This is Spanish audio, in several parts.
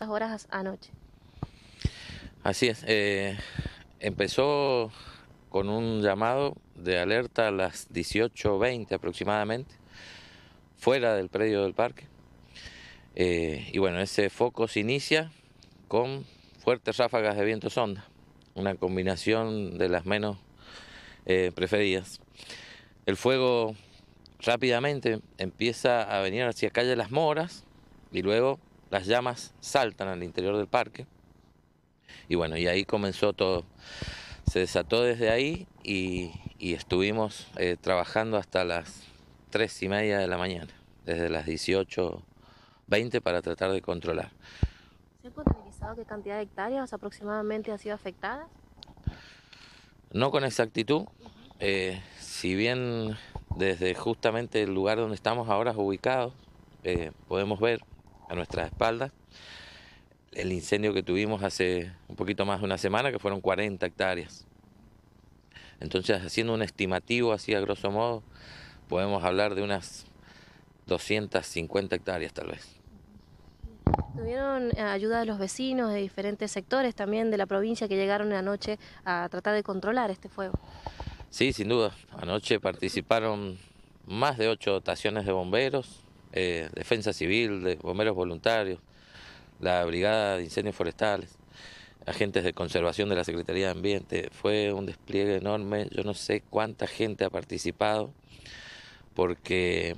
horas anoche. Así es. Eh, empezó con un llamado de alerta a las 18.20 aproximadamente, fuera del predio del parque. Eh, y bueno, ese foco se inicia con fuertes ráfagas de viento sonda, una combinación de las menos eh, preferidas. El fuego rápidamente empieza a venir hacia calle Las Moras y luego las llamas saltan al interior del parque. Y bueno, y ahí comenzó todo. Se desató desde ahí y, estuvimos eh, trabajando hasta las tres y media de la mañana, desde las 18.20 para tratar de controlar. ¿Se ha contabilizado qué cantidad de hectáreas aproximadamente ha sido afectadas? No con exactitud. Eh, si bien desde justamente el lugar donde estamos ahora ubicados, eh, podemos ver a nuestras espaldas. El incendio que tuvimos hace un poquito más de una semana, que fueron 40 hectáreas. Entonces, haciendo un estimativo así a grosso modo, podemos hablar de unas 250 hectáreas tal vez. Tuvieron eh, ayuda de los vecinos de diferentes sectores también de la provincia que llegaron anoche a tratar de controlar este fuego. Sí, sin duda. Anoche participaron más de ocho dotaciones de bomberos, eh, defensa civil, de bomberos voluntarios, la brigada de incendios forestales, agentes de conservación de la Secretaría de Ambiente. Fue un despliegue enorme, yo no sé cuánta gente ha participado, porque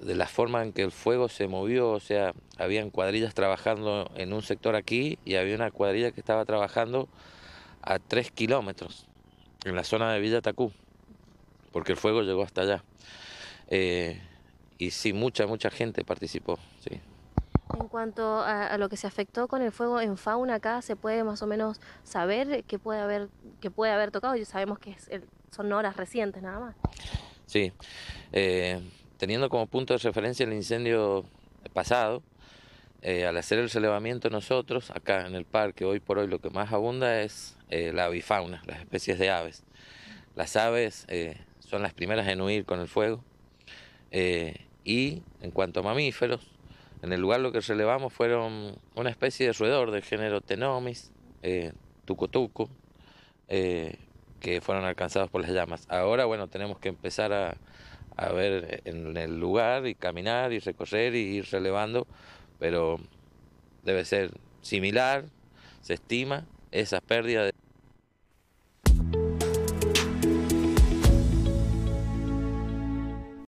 de la forma en que el fuego se movió, o sea, habían cuadrillas trabajando en un sector aquí y había una cuadrilla que estaba trabajando a tres kilómetros en la zona de Villa Tacú, porque el fuego llegó hasta allá. Eh, y sí, mucha, mucha gente participó, sí. En cuanto a, lo que se afectó con el fuego en fauna acá, se puede más o menos saber qué puede haber, que puede haber tocado. Ya sabemos que son horas recientes nada más. Sí, eh, teniendo como punto de referencia el incendio pasado, eh, al hacer el relevamiento nosotros, acá en el parque, hoy por hoy lo que más abunda es eh, la avifauna, las especies de aves. Las aves son las primeras en huir con el fuego. Y en cuanto a mamíferos, en el lugar lo que relevamos fueron una especie de roedor del género Tenomis, eh, Tucutuco, eh, que fueron alcanzados por las llamas. Ahora, bueno, tenemos que empezar a, a ver en el lugar y caminar y recorrer y ir relevando, pero debe ser similar, se estima, esas pérdidas. De